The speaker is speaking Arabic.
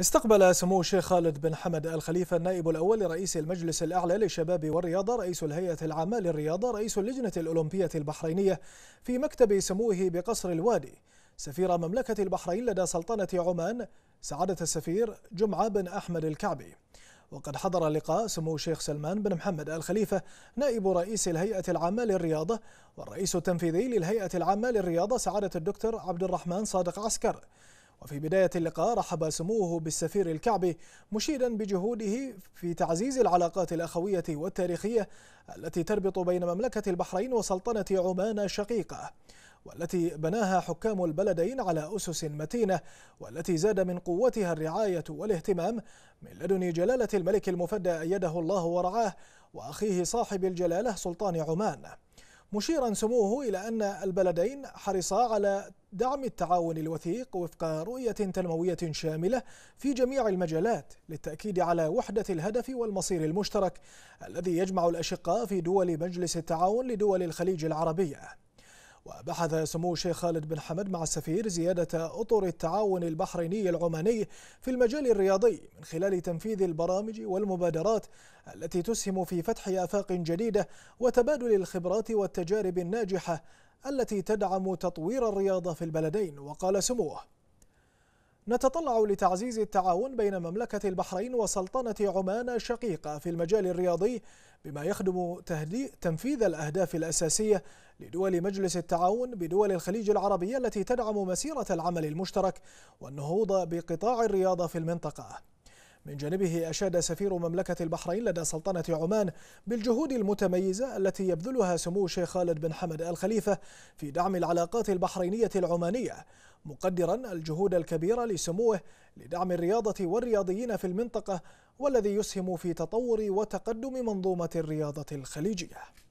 استقبل سمو الشيخ خالد بن حمد الخليفة النائب الأول لرئيس المجلس الأعلى للشباب والرياضة رئيس الهيئة العامة للرياضة رئيس اللجنة الأولمبية البحرينية في مكتب سموه بقصر الوادي سفير مملكة البحرين لدى سلطنة عمان سعادة السفير جمعة بن أحمد الكعبي وقد حضر لقاء سمو الشيخ سلمان بن محمد الخليفة نائب رئيس الهيئة العامة للرياضة والرئيس التنفيذي للهيئة العامة للرياضة سعادة الدكتور عبد الرحمن صادق عسكر وفي بداية اللقاء رحب سموه بالسفير الكعبي مشيدا بجهوده في تعزيز العلاقات الأخوية والتاريخية التي تربط بين مملكة البحرين وسلطنة عمان الشقيقة والتي بناها حكام البلدين على أسس متينة والتي زاد من قوتها الرعاية والاهتمام من لدن جلالة الملك المفدى أيده الله ورعاه وأخيه صاحب الجلالة سلطان عمان مشيرا سموه إلى أن البلدين حرصا على دعم التعاون الوثيق وفق رؤية تنموية شاملة في جميع المجالات للتأكيد على وحدة الهدف والمصير المشترك الذي يجمع الأشقاء في دول مجلس التعاون لدول الخليج العربية وبحث سمو الشيخ خالد بن حمد مع السفير زيادة أطر التعاون البحريني العماني في المجال الرياضي من خلال تنفيذ البرامج والمبادرات التي تسهم في فتح آفاق جديدة وتبادل الخبرات والتجارب الناجحة التي تدعم تطوير الرياضة في البلدين وقال سموه نتطلع لتعزيز التعاون بين مملكة البحرين وسلطنة عمان الشقيقة في المجال الرياضي بما يخدم تنفيذ الأهداف الأساسية لدول مجلس التعاون بدول الخليج العربية التي تدعم مسيرة العمل المشترك والنهوض بقطاع الرياضة في المنطقة من جانبه أشاد سفير مملكة البحرين لدى سلطنة عمان بالجهود المتميزة التي يبذلها سمو الشيخ خالد بن حمد آل خليفة في دعم العلاقات البحرينية العمانية مقدرا الجهود الكبيرة لسموه لدعم الرياضة والرياضيين في المنطقة والذي يسهم في تطور وتقدم منظومة الرياضة الخليجية